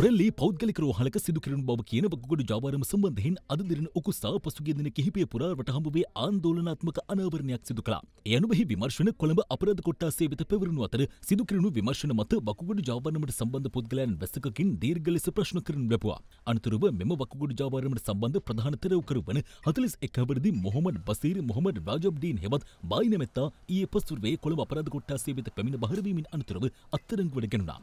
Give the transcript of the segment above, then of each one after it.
ොරල්ලේ පෞද්ගලික රෝහලක සිදුකරන බව කියන වකුගොඩ ජාවාරම සම්බන්ධයෙන් අද දෙරන ඔකුසා පසුගිය දින කිහිපය පුරාවට හම්බවේ ආන්දෝලනාත්මක අනාවරණයක් සිදු කළා. ඒ අනුවෙහි විමර්ශන කොළඹ අපරාධ කොට්ටාසේ වෙත පැවරුණු අතර සිදුකරනු විමර්ශන මත වකුගොඩ ජාවාරමට සම්බන්ධ පුද්ගලයන් වැසකකින් දීර්ඝ ලෙස ප්‍රශ්න කරනු ලැබුවා. අනතුරුව මෙම වකුගොඩ ජාවාරමට සම්බන්ධ ප්‍රධාන තැරවකරු වන හතලිස් එක් අවරදි මොහොමඩ් බසීර් මොහොමඩ් රාජබ්ඩීන් හෙවත් බයිනමැත්තා ඊයේ පසුරුවේ කොළඹ අපරාධ කොට්ටාසේ වෙත පැමිණ බහරවීමෙන් අනතුරව අත්තරංගුවට ගෙනුණා.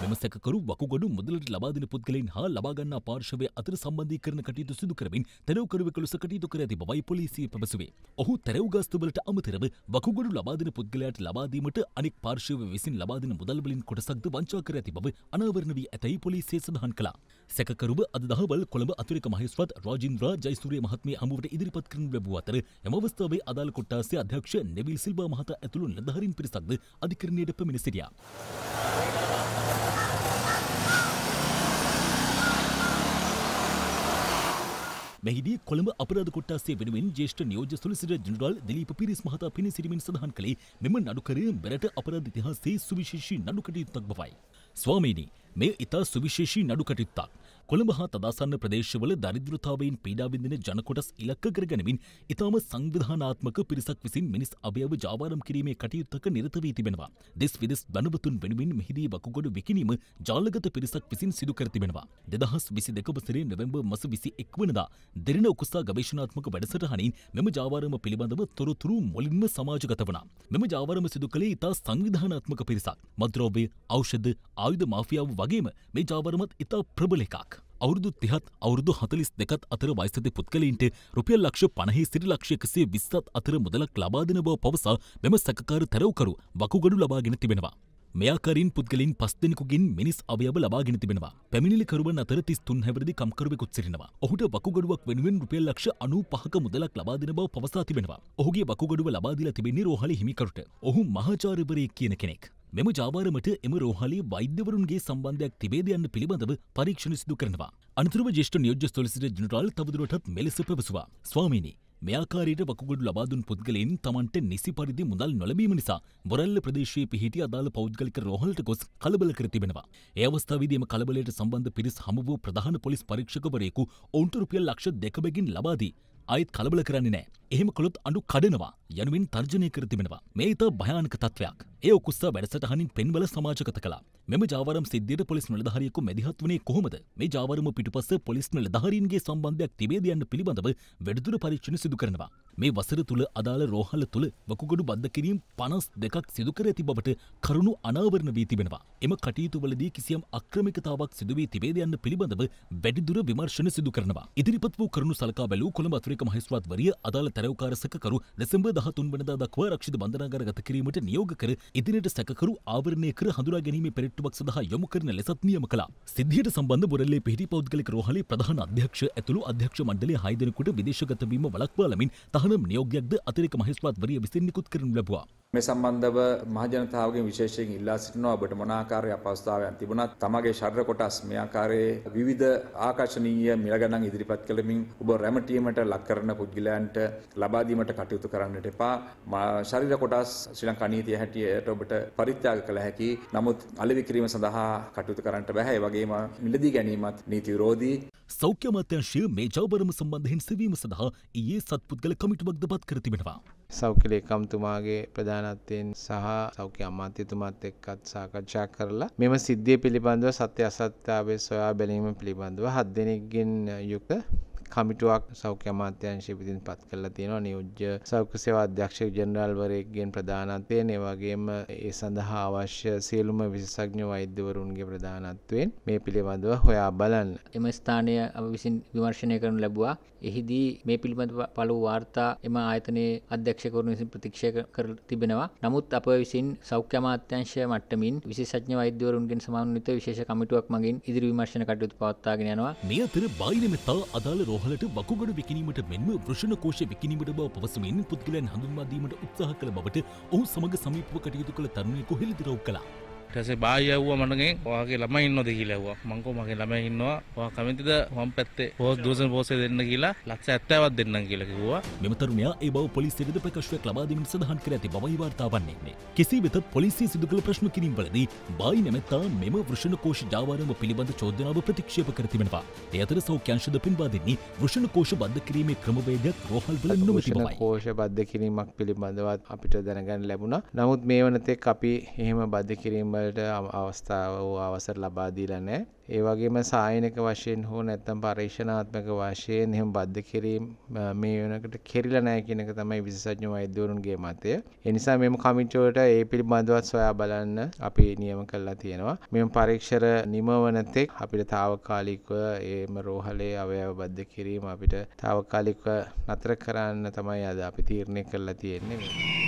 මෙම සැකකරු වකුගඩු මුදලට ලබාදන පුද්ගලයින් හා ලබාගන්නා පාර්ශවය අතර සම්බන්ධී කරන කටයුතු සිදු කරමින් තැරවකරුවෙකු ලෙස කටයුතු කර ඇති බවයි පොලිසිය පැවසුවේ. ඔහු තැරව් ගාස්තුවලට අමතරව වකුගඩු ලබාදන පුද්ගලයාට ලබාදීමට අනෙක් පාර්ශවය විසින් ලබාදන මුදල් වලින් කොටසක්ද වංචා කර ඇති බව අනාවරණ වී ඇතැයි පොලිසිය සඳහන් කළා. සැකකරුව අද දහවල් කොළඹ අතුරික මහේස්වත් රාජින්ද්‍රා ජයසූරිය මහත්මිය හමුවට ඉදිරිපත් කරනු ලැබූ අතර එම අවස්ථාවේ අදාළ කොට්ටාසේ අධ්‍යක්ෂ නෙවිල් සිල්වා මහතා ඇතුළු නිලධාරීන් පිරිසක්ද අධිකරණයට පැමිණ සිටියා. මෙහිදී කොළඹ අපරාධ කොට්ටාස්සේ වෙනුවෙන් ජේෂ්ඨ නියෝජ්‍ය සොලිසිටර් ජෙනරාල් දිලීප පිරිස් මහතා පිණිසිරිමින් සඳහන් කළේ මෙම නඩුකරය මෙරට අපරාධ ඉතිහාසයේ සුවිශේෂී නඩු කටයුත්තක් බවයි. ස්වාමීනි, මේ ඉතා සුවිශේෂී නඩු කටයුත්තක්. කොළඹ හා තදාසන්න ප්‍රදේශවල දරිද්‍රතාවයෙන් පීඩාවිඳින ජනකොටස් ඉලක්ක කරගැනමින් ඉතාම සංවිධානාත්මක පිරිසක් විසින් මිනිස් අභයව ජාවාරම් කිරීමේ කටයුත්තක නිරත වී තිබෙනවා. දෙස් විදෙස් දනවතුන් වෙනුවෙන් මෙහිදී වකුගොඩ විකිණීම ජාලගත පිරිසක් විසින් සිදු කර තිබෙනවා. දෙදහස් විසි දෙක වසරේ නොවැම්බර් මස විසි එක්වනදා දෙරණ උකුස්සා ගවේෂණාත්මක වැඩසටහනින් මෙම ජාවාරම පිළිබඳව තොරතුරු මුලින්ම සමාජගත වනා. මෙම ජාවාරම සිදු කළේ ඉතා සංවිධානාත්මක පිරිසක්. මද්‍රෝබය, ඖෂධ, ආයුධ මාෆියාව වගේම මේ ජාවාරමත් ඉතා ප්‍රබල එකක්. අවුරුදු තිහත් අවුරුදු හතලිස් දෙකත් අතර වයිසති පුද්ගලයින්ට රුපියල් ලක්ෂ පනහි සිරි ලක්ෂයකසේ විස්සත් අතර මුදලක් ලබාදන බව පවසා මෙම සැකකාර තැරවකරු වකුගඩු ලබාගෙන තිබෙනවා. මෙයාකරින් පුද්ගලින් පස් දෙනෙකුගින් මිනිස් අවයව ලබාගෙන තිබෙනවා. පැමිණිලිකරුවන් අතර 33 හැවිරිදි කම්කරුවෙකුත් සිටිනවා. ඔහුට වකුගඩුවක් වෙනුවෙන් රුපියල් ලක්ෂ 95ක මුදලක් ලබා දෙන බව පවසා තිබෙනවා. ඔහුගේ වකුගඩුව ලබා දීලා තිබෙන්නේ රෝහලේ හිමිකරුට. ඔහු මහාචාර්යවරයෙක් කියන කෙනෙක්. මෙම ජාවාරමට එම රෝහලේ වෛද්‍යවරුන්ගේ සම්බන්ධයක් තිබේද යන්න පිළිබඳව පරීක්ෂණ සිදු කරනවා. අනතුරුව ජේෂ්ඨ නියෝජ්‍ය ස්තොලසිට ජනරාල් තවදුරටත් මෙලෙස පැවසුවා. ස්වාමීනි, මේ ආකාරයට වකුගඩු ලබා දුන් පුද්ගලයන් තමන්ට නිසි පරිදි මුදල් නොලැබීම නිසා බොරැල්ල ප්‍රදේශයේ පිහිටි අදාළ පෞද්ගලික රෝහලට ගොස් කලබල කර තිබෙනවා. ඒ අවස්ථාවේදී එම කලබලයට සම්බන්ධ පිරිස් හමු වූ ප්‍රධාන පොලිස් පරීක්ෂකවරයෙකු ඔවුන්ට රුපියල් ලක්ෂ දෙක බැගින් ලබා දී ආයෙත් කලබල කරන්නේ නැහැ. එහෙම කළොත් අඬු කඩනවා. යනුවෙන් තර්ජනය කර තිබෙනවා. මේ ඉතා භයානක තත්වයක්. ඒ ඔකුස්සා වැඩසටහනින් පෙන්වල සමාජගත කළා. මෙම ජාවරම් සිද්ධියට පොලිස් නිලධාරියෙකු මැදිහත් වුණේ කොහොමද? මේ ජාවරම පිටුපස පොලිස් නිලධාරීන්ගේ සම්බන්ධයක් තිබේද යන්න පිළිබඳව වැඩිදුර පරීක්ෂණ සිදු කරනවා. මේ වසර තුල අදාළ රෝහල තුල වකුගඩු බද්ධ කිරීම් 52ක් සිදු කර ඇති බවට කරුණු අනාවරණ වී තිබෙනවා. එම කටයුතුවලදී කිසියම් අක්‍රමිකතාවක් සිදු වී තිබේද යන්න පිළිබඳව වැඩිදුර විමර්ශන සිදු කරනවා. ඉදිරිපත් වූ කරුණු සලකා බැලූ කොළඹ අතුරික මහේස්ත්‍රාත්වරිය අදාළ තැරැව්කාර සැකකරු දෙසැම්බර් දහතුන් වනදා දක්වා රක්ෂිත බන්ධනාගාර ගත කිරීමට නියෝග කර ඉදිරියට සැකකරු ආවරණය කර හඳුනා ගැනීමේ පෙරට්ටුවක් සඳහා යොමු කරන ලෙසත් නියම කළා. සිද්ධියට සම්බන්ධ බොරලේ පිහිටි පෞද්ගලික රෝහලේ ප්‍රධාන අධ්‍යක්ෂ ඇතුළු අධ්‍යක්ෂ මණ්ඩලය 6 දෙනෙකුට විදේශගත වීම වළක්වාලමින් තහනම් නියෝගයක්ද අතිරික මහේස්ත්‍රාත්වරිය විසින් නිකුත් කරනු ලැබුවා. මේ සම්බන්ධව මහජනතාවගේ විශේෂයෙන් ඉල්ලා සිටිනවා ඔබට මොන ආකාරයේ අපහසුතාවයන් තිබුණත් තමගේ ශරීර කොටස් මේ ආකාරයේ විවිධ ආකර්ශනීය මිලගණන් ඉදිරිපත් කළමින් ඔබ රැමටීමට ලක් කරන පුද්ගලයන්ට ලබා දීමට කටයුතු කරන්නට එපා ශරීර කොටස් ශ්‍රී ලංකා නීතිය හැටියට ඔබට පරිත්‍යාග කළ හැකි නමුත් අලෙවි කිරීම සඳහා කටයුතු කරන්නට බෑ ඒ වගේම මිලදී ගැනීමත් නීති විරෝධී සෞඛ්‍ය අමාත්‍යාංශය මේ ජාබරම සම්බන්ධයෙන් සෙවීම සඳහා ඊයේ සත්පුද්ගල කමිටුවක් දපත් කර තිබෙනවා සෞඛ්‍ය ලේකම්තුමාගේ ප්‍රධානත්වයෙන් සහ සෞඛ්‍ය අමාත්‍යතුමාත් එක්කත් සාකච්ඡා කරලා මෙම සිද්ධිය පිළිබඳව සත්‍ය අසත්‍යතාවය සොයා බැලීම පිළිබඳව හත් දෙනෙක්ගෙන් යුක්ත කමිටුවක් සෞඛ්‍ය අමාත්‍යංශය විසින් පත් කරලා තියෙනවා නියෝජ්‍ය සෞඛ්‍ය සේවා අධ්‍යක්ෂ ජෙනරාල්වරයෙක්ගෙන් ප්‍රධානත්වයෙන් ඒ වගේම ඒ සඳහා අවශ්‍ය සියලුම විශේෂඥ වෛද්‍යවරුන්ගේ ප්‍රධානත්වයෙන් මේ පිළිබඳව හොයා බලන්න. එම ස්ථානය විසින් විමර්ශනය කරනු ලැබුවා. එහිදී මේ පිළිබඳ පළවු වාර්තා එම ආයතනයේ අධ්‍යක්ෂකවරුන් විසින් ප්‍රතික්ෂේප කර තිබෙනවා. නමුත් අප විසින් සෞඛ්‍ය අමාත්‍යංශය මට්ටමින් විශේෂඥ වෛද්‍යවරුන්ගෙන් සමන්විත විශේෂ කමිටුවක් මගින් ඉදිරි විමර්ශන කටයුතු පවත්වාගෙන යනවා. නියතර බයිනමතා අදාළ රෝහලට වකුගඩු විකිනීමට මෙන්ම වෘෂණ කෝෂ විකිනීමට බව පවසමින් පුද්ගලයන් හඳුන්වාදීමට උත්සාහ කළ බවට ඔහු සමග සමීපව කටයුතු කළ තරුණයෙකු හෙළිදරව් කළා. ඊටසේ බායි ඇව්වා මටගෙන් ඔයාගේ ළමයි ඉන්නවද කියලා ඇව්වා. මං කෝ මගේ ළමයි ඉන්නවා. ඔයා කැමතිද මම පැත්තේ පෝස්ට් දූෂණ පෝස්ට් දෙන්න කියලා ලක්ෂ 70ක් දෙන්නම් කියලා කිව්වා. මෙම තරුණයා ඒ බව පොලිස් විරුද්ධ ප්‍රකාශයක් ලබා දෙමින් සඳහන් කර ඇති බවයි වාර්තා වන්නේ. කෙසේ වෙතත් පොලිසිය සිදු කළ ප්‍රශ්න කිරීම්වලදී බායි නැමැත්තා මෙම වෘෂණ කෝෂ ජාවාරම පිළිබඳ චෝදනාව ප්‍රතික්ෂේප කර තිබෙනවා. ඒ අතර සෞඛ්‍යංශද පින්වා දෙන්නේ වෘෂණ කෝෂ බද්ධ කිරීමේ ක්‍රමවේදයක් රෝහල්වල නොමැති බවයි. කෝෂ බද්ධ කිරීමක් පිළිබඳවත් අපිට දැනගන්න ලැබුණා. නමුත් මේ වනතෙක් අපි එහෙම බද්ධ කිරීම වලට අවස්ථාව හෝ අවසර ලබා දීලා නැහැ. ඒ වගේම සායනික වශයෙන් හෝ නැත්නම් පරීක්ෂණාත්මක වශයෙන් එහෙම බද්ධ කිරීම මේ වෙනකොට කෙරිලා නැහැ කියන එක තමයි විශේෂඥ වෛද්‍යවරුන්ගේ මතය. ඒ නිසා මෙම කමිටුවට ඒ පිළිබඳවත් සොයා බලන්න අපි නියම කළා තියෙනවා. මෙම පරීක්ෂර නිමවන තෙක් අපිට తాවකාලිකව ඒම රෝහලේ අවයව බද්ධ කිරීම අපිට తాවකාලිකව නතර කරන්න තමයි අද අපි තීරණය කළා තියෙන්නේ.